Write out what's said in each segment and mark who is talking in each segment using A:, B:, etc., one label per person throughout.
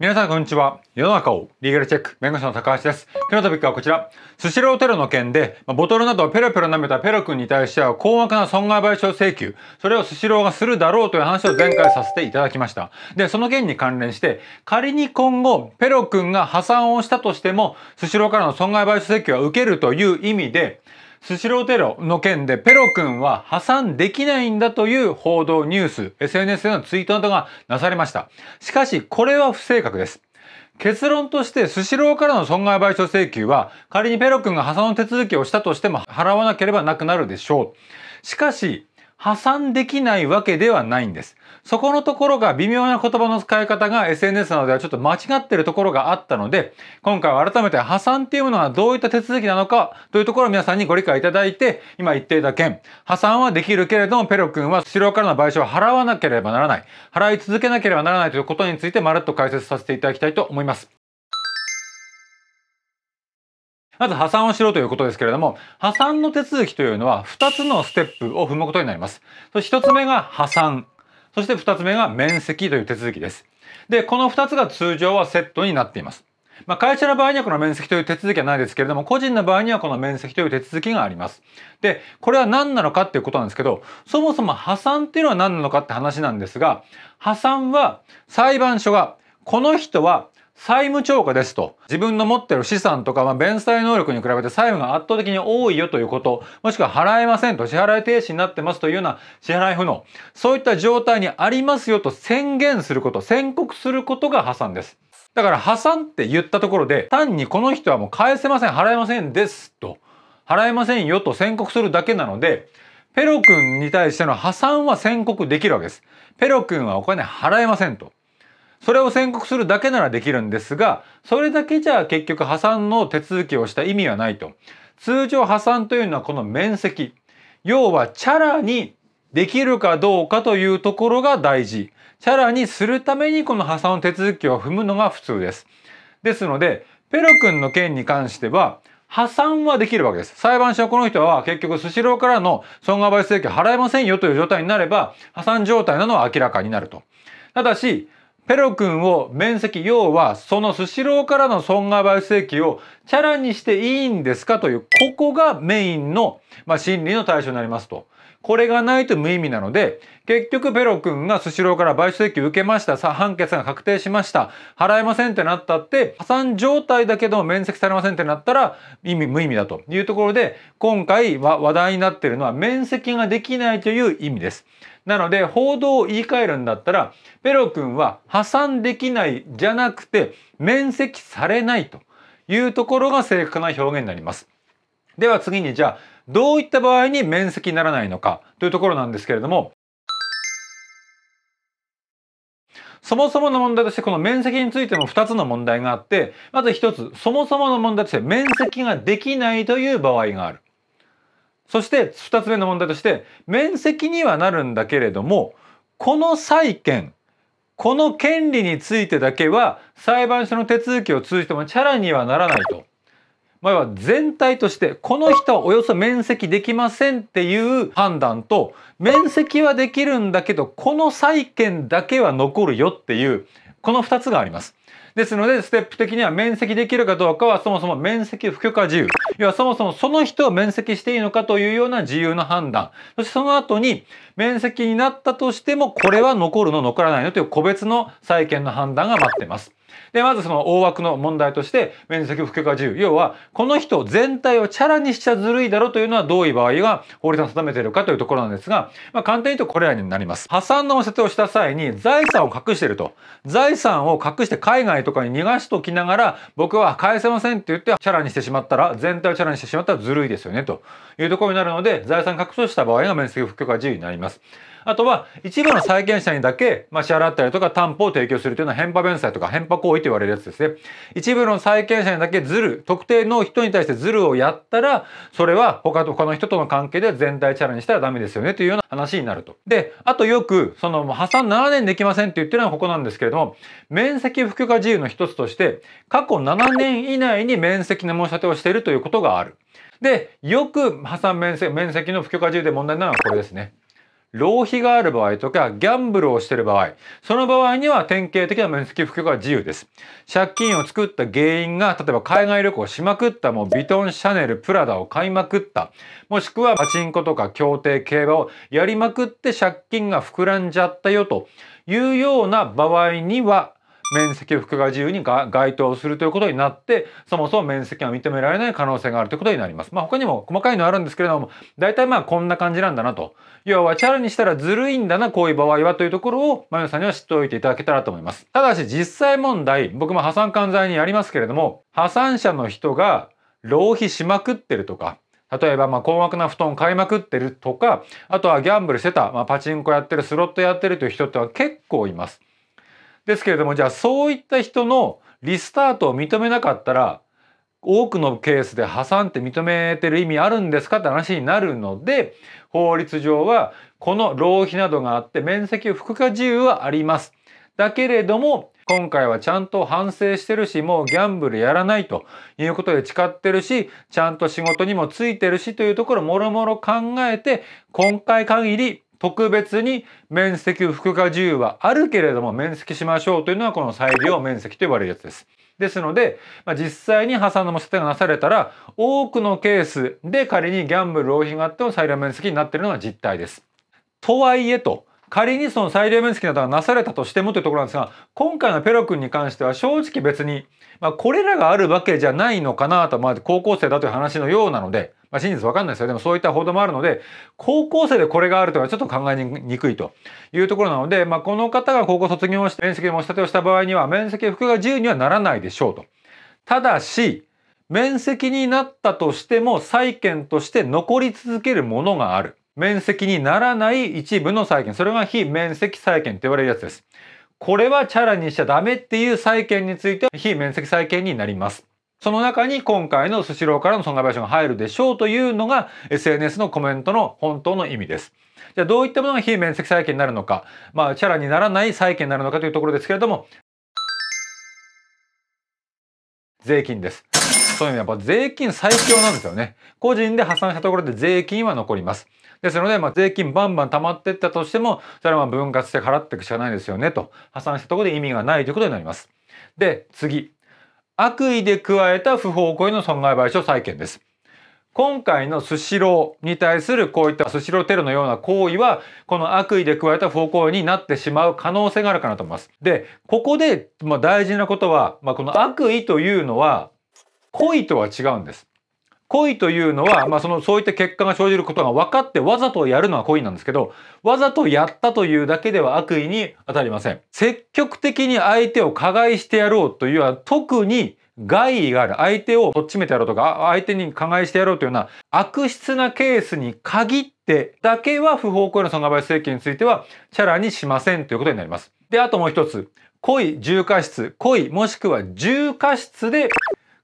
A: 皆さんこんにちは。世の中をリーガルチェック、弁護士の高橋です。今日のトピックはこちら。スシローテロの件で、ボトルなどをペロペロ舐めたペロ君に対しては、高額な損害賠償請求、それをスシローがするだろうという話を前回させていただきました。で、その件に関連して、仮に今後、ペロ君が破産をしたとしても、スシローからの損害賠償請求は受けるという意味で、スシローテロの件でペロ君は破産できないんだという報道ニュース、SNS でのツイートなどがなされました。しかし、これは不正確です。結論としてスシローからの損害賠償請求は仮にペロ君が破産の手続きをしたとしても払わなければなくなるでしょう。しかし、破産できないわけではないんです。そこのところが微妙な言葉の使い方が SNS などではちょっと間違ってるところがあったので、今回は改めて破産っていうものはどういった手続きなのかというところを皆さんにご理解いただいて、今言っていた件、破産はできるけれどもペロ君は狩猟からの賠償を払わなければならない、払い続けなければならないということについてまるっと解説させていただきたいと思います。まず破産をしろということですけれども、破産の手続きというのは2つのステップを踏むことになります。そして1つ目が破産。そして2つ目が面積という手続きです。で、この2つが通常はセットになっています。まあ、会社の場合にはこの面積という手続きはないですけれども、個人の場合にはこの面積という手続きがあります。で、これは何なのかっていうことなんですけど、そもそも破産っていうのは何なのかって話なんですが、破産は裁判所がこの人は債務超過ですと。自分の持ってる資産とか、まあ、弁済能力に比べて債務が圧倒的に多いよということ、もしくは払えませんと、支払い停止になってますというような支払い不能、そういった状態にありますよと宣言すること、宣告することが破産です。だから破産って言ったところで、単にこの人はもう返せません、払えませんですと、払えませんよと宣告するだけなので、ペロ君に対しての破産は宣告できるわけです。ペロ君はお金払えませんと。それを宣告するだけならできるんですがそれだけじゃ結局破産の手続きをした意味はないと通常破産というのはこの面積要はチャラにできるかどうかというところが大事チャラにするためにこの破産の手続きを踏むのが普通ですですのでペロ君の件に関しては破産はできるわけです。裁判所はこの人は結局スシローからの損害賠償請求払えませんよという状態になれば破産状態なのは明らかになると。ただし、ペロ君を面積要はそのスシローからの損害賠償請求をチャラにしていいんですかというここがメインの、まあ、審理の対象になりますと。これがないと無意味なので結局ペロ君がスシローから賠償請求受けましたさあ判決が確定しました払えませんってなったって破産状態だけど免積されませんってなったら意味無意味だというところで今回は話題になっているのは免積ができないという意味です。なので報道を言い換えるんだったらペロ君は破産できないじゃなくて免責されないというところが正確な表現になります。では次にじゃあどういった場合に免責にならないのかというところなんですけれどもそもそもの問題としてこの面積についても2つの問題があってまず1つそもそもの問題として面積ができないという場合がある。そして2つ目の問題として面積にはなるんだけれどもこの債権この権利についてだけは裁判所の手続きを通じてもチャラにはならないと。まあ、は全体としてこの人はおよそ面積できませんっていう判断と面積はできるんだけどこの債権だけは残るよっていうこの2つがあります。ですので、ステップ的には面積できるかどうかはそもそも面積不許可自由。要はそもそもその人を面積していいのかというような自由の判断。そしてその後に面積になったとしても、これは残るの残らないのという個別の債権の判断が待ってます。で、まずその大枠の問題として、面積不許可自由。要は、この人全体をチャラにしちゃずるいだろうというのはどういう場合が法律が定めているかというところなんですが、まあ、簡単に言うとこれらになります。破産のお説をした際に財産を隠していると。財産を隠して海外とかに逃がしときながら、僕は返せませんって言ってチャラにしてしまったら、全体をチャラにしてしまったらずるいですよね、というところになるので、財産隠しをした場合が面積不許可自由になります。あとは一部の債権者にだけ、まあ、支払ったりとか担保を提供するというのは返破弁済とか返破行為と言われるやつですね。一部の債権者にだけずる、特定の人に対してずるをやったら、それは他と他の人との関係で全体チャラにしたらダメですよねというような話になると。で、あとよく、その破産7年できませんって言ってるのはここなんですけれども、面積不許可自由の一つとして、過去7年以内に面積の申し立てをしているということがある。で、よく破産面積、面積の不許可自由で問題なのはこれですね。浪費がある場合とかギャンブルをしている場合その場合には典型的な面積不付与が自由です借金を作った原因が例えば海外旅行しまくったもうヴィトンシャネルプラダを買いまくったもしくはパチンコとか競艇競馬をやりまくって借金が膨らんじゃったよというような場合には面積不可が自由に該当するということになってそもそも面積が認められない可能性があるということになります。まあ、他にも細かいのあるんですけれども大体まあこんな感じなんだなと要はチャラにしたらずるいんだなこういう場合はというところをマヨさんには知っておいていただけたらと思います。ただし実際問題僕も破産管財にやりますけれども破産者の人が浪費しまくってるとか例えばまあ高額な布団買いまくってるとかあとはギャンブルしてた、まあ、パチンコやってるスロットやってるという人っては結構います。ですけれどもじゃあそういった人のリスタートを認めなかったら多くのケースで破産って認めてる意味あるんですかって話になるので法律上はこの浪費などがあって面積を付加自由はあります。だけれども今回はちゃんと反省してるしもうギャンブルやらないということで誓ってるしちゃんと仕事にもついてるしというところもろもろ考えて今回限り特別に面積付加自由はあるけれども面積しましょうというのはこの裁量面積と呼ばれるやつです。ですので、まあ、実際に破産の模索がなされたら多くのケースで仮にギャンブル浪費があっても裁量面積になっているのが実態です。とはいえと仮にその裁量面積などがなされたとしてもというところなんですが今回のペロ君に関しては正直別に、まあ、これらがあるわけじゃないのかなと、まあ、高校生だという話のようなのでまあ、真実わかんないですよ。でもそういった報道もあるので、高校生でこれがあるとはちょっと考えにくいというところなので、まあ、この方が高校卒業して面積申し立てをした場合には、面積服が自由にはならないでしょうと。ただし、面積になったとしても債権として残り続けるものがある。面積にならない一部の債権。それが非面積債権と言われるやつです。これはチャラにしちゃダメっていう債権については非面積債権になります。その中に今回のスシローからの損害賠償が入るでしょうというのが SNS のコメントの本当の意味です。じゃあどういったものが非面積債権になるのか、まあチャラにならない債権になるのかというところですけれども、税金です。そういう意味ではやっぱ税金最強なんですよね。個人で破産したところで税金は残ります。ですので、まあ、税金バンバン溜まっていったとしても、それはま分割して払っていくしかないですよねと。破産したところで意味がないということになります。で、次。悪意で加えた不法行為の損害賠償債権です。今回のスシローに対するこういったスシローテロのような行為は、この悪意で加えた不法行為になってしまう可能性があるかなと思います。で、ここで、ま大事なことは、まあ、この悪意というのは、故意とは違うんです。恋というのは、まあ、そのそういった結果が生じることが分かってわざとやるのは恋なんですけどわざとやったというだけでは悪意に当たりません積極的に相手を加害してやろうというのは特に害意がある相手をとっちめてやろうとか相手に加害してやろうというような悪質なケースに限ってだけは不法行為の損害賠償請求についてはチャラにしませんということになります。であともう一つ故意重過失故意もしくは重過失で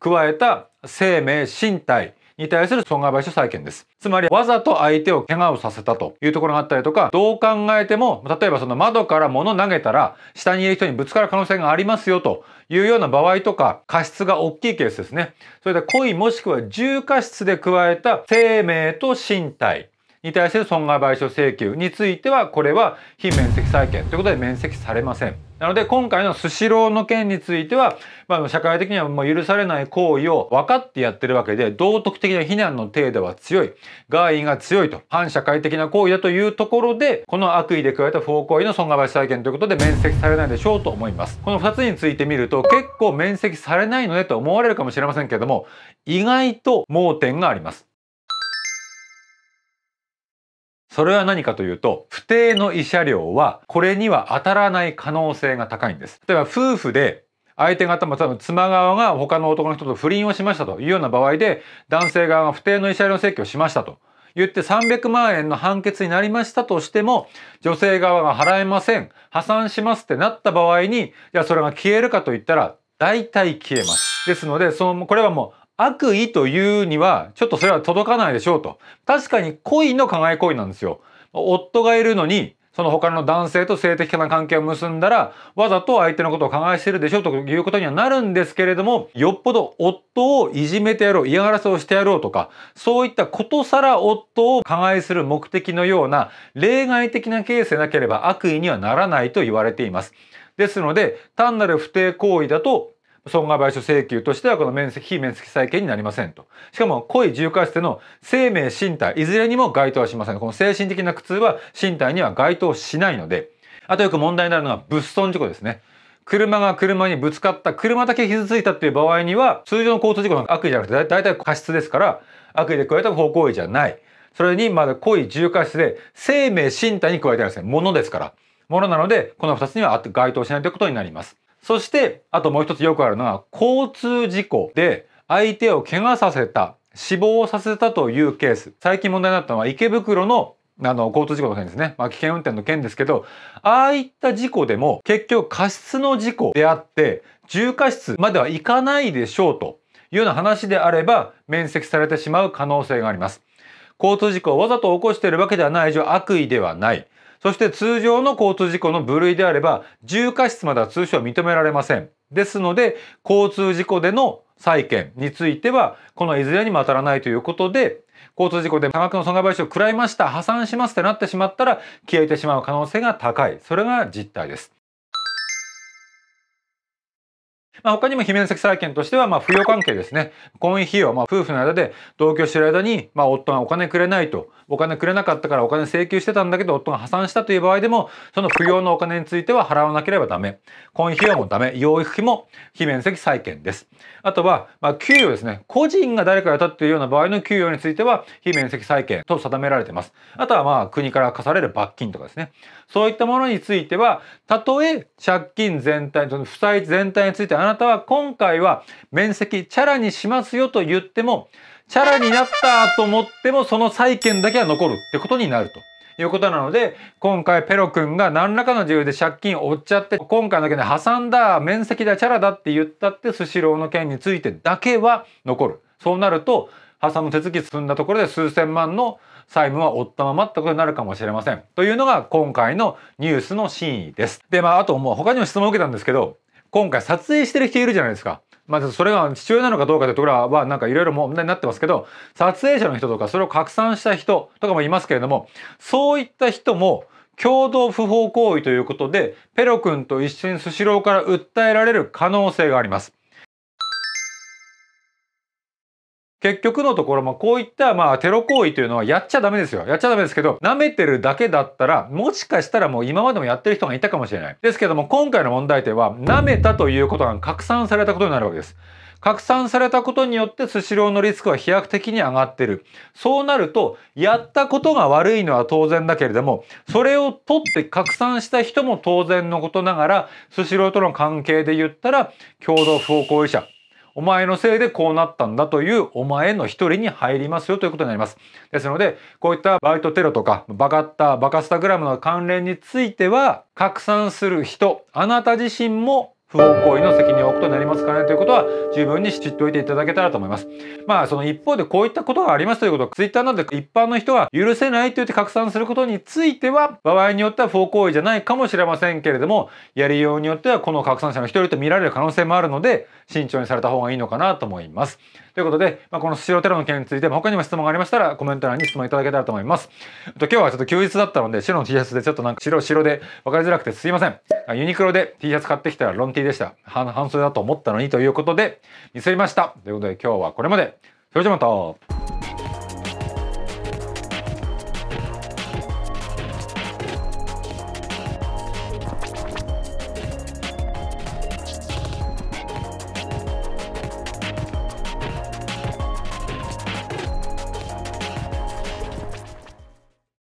A: 加えた生命身体に対する損害賠償債権です。つまり、わざと相手を怪我をさせたというところがあったりとか、どう考えても、例えばその窓から物投げたら、下にいる人にぶつかる可能性がありますよというような場合とか、過失が大きいケースですね。それで、故意もしくは重過失で加えた生命と身体に対する損害賠償請求についてはこれは非免責債権ということで免責されません。なので今回のスシローの件については、まあ、社会的にはもう許されない行為を分かってやってるわけで道徳的な非難の程度は強い害意が強いと反社会的な行為だというところでこの悪意で加えた不法行為の損害賠償債権ということで免責されないでしょうと思います。この二つについて見ると結構免責されないのねと思われるかもしれませんけれども意外と盲点があります。それは何かというと、不定の慰謝料はこれには当たらない可能性が高いんです。例えば夫婦で相手方も多分妻側が他の男の人と不倫をしましたというような場合で男性側が不定の慰謝料請求をしましたと言って300万円の判決になりましたとしても女性側が払えません破産しますってなった場合にじゃあそれが消えるかといったら大体消えます。ですのでそのこれはもう悪意というにはちょっとそれは届かないでしょうと。確かに恋の加害行為なんですよ。夫がいるのにその他の男性と性的な関係を結んだらわざと相手のことを加害してるでしょということにはなるんですけれどもよっぽど夫をいじめてやろう嫌がらせをしてやろうとかそういったことさら夫を加害する目的のような例外的なケースでなければ悪意にはならないと言われています。ですので単なる不貞行為だと損害賠償請求としてはこの面積非面積債権になりませんとしかも故意重過失の生命身体いずれにも該当はしませんこの精神的な苦痛は身体には該当しないのであとよく問題になるのは物損事故ですね車が車にぶつかった車だけ傷ついたっていう場合には通常の交通事故の悪意じゃなくて大体過失ですから悪意で加えた不法行為じゃないそれにまだ故意重過失で生命身体に加えてないですね物ですから物なのでこの二つには該当しないということになりますそして、あともう一つよくあるのは、交通事故で相手を怪我させた、死亡させたというケース。最近問題になったのは、池袋のあの、交通事故の件ですね。まあ、危険運転の件ですけど、ああいった事故でも、結局過失の事故であって、重過失まではいかないでしょうというような話であれば、免責されてしまう可能性があります。交通事故をわざと起こしているわけではない以上、悪意ではない。そして通常の交通事故の部類であれば、重過失までは通称は認められません。ですので、交通事故での債権については、このいずれにも当たらないということで、交通事故で多額の損害賠償を食らいました、破産しますってなってしまったら、消えてしまう可能性が高い。それが実態です。まあ、他にも非面積債権としては、まあ、扶養関係ですね。婚姻費用、まあ、夫婦の間で同居している間に、まあ、夫がお金くれないと、お金くれなかったからお金請求してたんだけど、夫が破産したという場合でも、その扶養のお金については払わなければダメ。婚姻費用もダメ。養育費も非面積債権です。あとは、まあ、給与ですね。個人が誰かが立っているような場合の給与については、非面積債権と定められています。あとは、まあ、国から課される罰金とかですね。そういったものについては、たとえ借金全体、の負債全体についてあなたは今回は面積チャラにしますよと言っても、チャラになったと思ってもその債権だけは残るってことになると。いうことなので、今回ペロ君が何らかの自由で借金を負っちゃって、今回の件で挟んだ面積だチャラだって言ったってスシローの件についてだけは残る。そうなると、破産の手続き進んだところで数千万の債務は負ったままってことになるかもしれませんというのが今回のニュースの真意です。でまああともう他にも質問を受けたんですけど今回撮影してる人いるじゃないですか。まあ、それが父親なのかどうかというところはなんかいろいろ問題になってますけど撮影者の人とかそれを拡散した人とかもいますけれどもそういった人も共同不法行為ということでペロ君と一緒にスシローから訴えられる可能性があります。結局のところ、まあ、こういった、まあ、テロ行為というのはやっちゃダメですよ。やっちゃダメですけど、舐めてるだけだったら、もしかしたらもう今までもやってる人がいたかもしれない。ですけども、今回の問題点は、舐めたということが拡散されたことになるわけです。拡散されたことによってスシローのリスクは飛躍的に上がってる。そうなると、やったことが悪いのは当然だけれども、それを取って拡散した人も当然のことながら、スシローとの関係で言ったら、共同不法行為者、お前のせいでこうなったんだというお前の一人に入りますよということになります。ですので、こういったバイトテロとか、バカッタ、ー、バカスタグラムの関連については、拡散する人、あなた自身も不法行為の責任を負うことになりますからねということは十分に知っておいていただけたらと思います。まあその一方でこういったことがありますということは Twitter などで一般の人は許せないと言って拡散することについては場合によっては不法行為じゃないかもしれませんけれどもやりようによってはこの拡散者の一人と見られる可能性もあるので慎重にされた方がいいのかなと思います。ということで、まあ、このスシローテロの件についても他にも質問がありましたらコメント欄に質問いただけたらと思います。と今日はちょっと休日だったので白の T シャツでちょっとなんか白白で分かりづらくてすいません。ユニクロで T シャツ買ってきたらロン T でした。半袖だと思ったのにということで、ミスりました。ということで今日はこれまで。それじゃまた。